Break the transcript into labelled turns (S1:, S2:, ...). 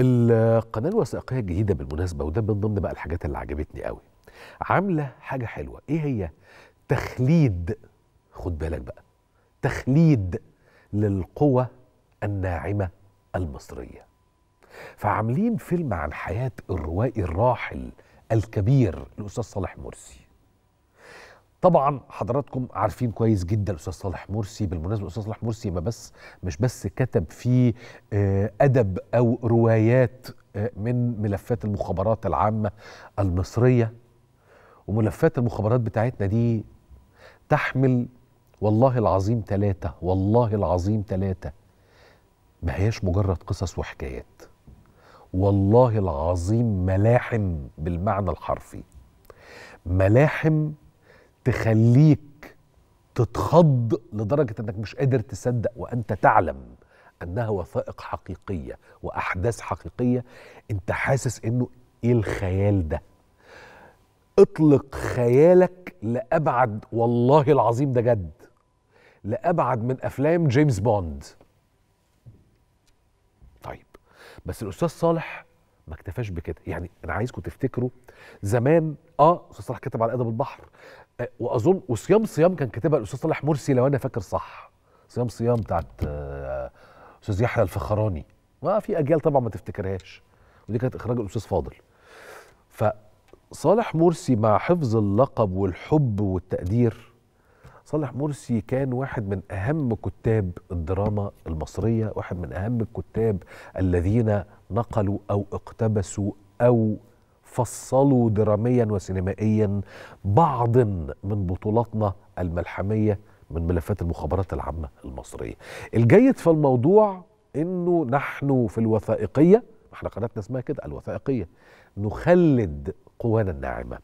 S1: القناه الوثائقيه الجديده بالمناسبه وده من ضمن بقى الحاجات اللي عجبتني قوي عامله حاجه حلوه ايه هي تخليد خد بالك بقى تخليد للقوى الناعمه المصريه فعاملين فيلم عن حياه الروائي الراحل الكبير الاستاذ صالح مرسي طبعا حضراتكم عارفين كويس جدا الاستاذ صالح مرسي بالمناسبه الاستاذ صالح مرسي ما بس مش بس كتب في آه، ادب او روايات آه، من ملفات المخابرات العامه المصريه وملفات المخابرات بتاعتنا دي تحمل والله العظيم ثلاثة والله العظيم ثلاثة ما هياش مجرد قصص وحكايات والله العظيم ملاحم بالمعنى الحرفي ملاحم تخليك تتخض لدرجه انك مش قادر تصدق وانت تعلم انها وثائق حقيقيه واحداث حقيقيه انت حاسس انه ايه الخيال ده اطلق خيالك لابعد والله العظيم ده جد لابعد من افلام جيمس بوند طيب بس الاستاذ صالح ما اكتفاش بكده يعني انا عايزكم تفتكروا زمان اه استاذ صلاح كتب على ادب البحر آه واظن وصيام صيام كان كاتبها الاستاذ صالح مرسي لو انا فاكر صح صيام صيام بتاعت آه، استاذ آه يحيى الفخراني ما في اجيال طبعا ما تفتكرهاش ودي كانت اخراج الاستاذ فاضل فصالح مرسي مع حفظ اللقب والحب والتقدير صالح مرسي كان واحد من اهم كتاب الدراما المصريه واحد من اهم الكتاب الذين نقلوا او اقتبسوا او فصلوا دراميا وسينمائيا بعض من بطولاتنا الملحميه من ملفات المخابرات العامه المصريه. الجيد في الموضوع انه نحن في الوثائقيه احنا قناتنا اسمها كده الوثائقيه نخلد قوانا الناعمه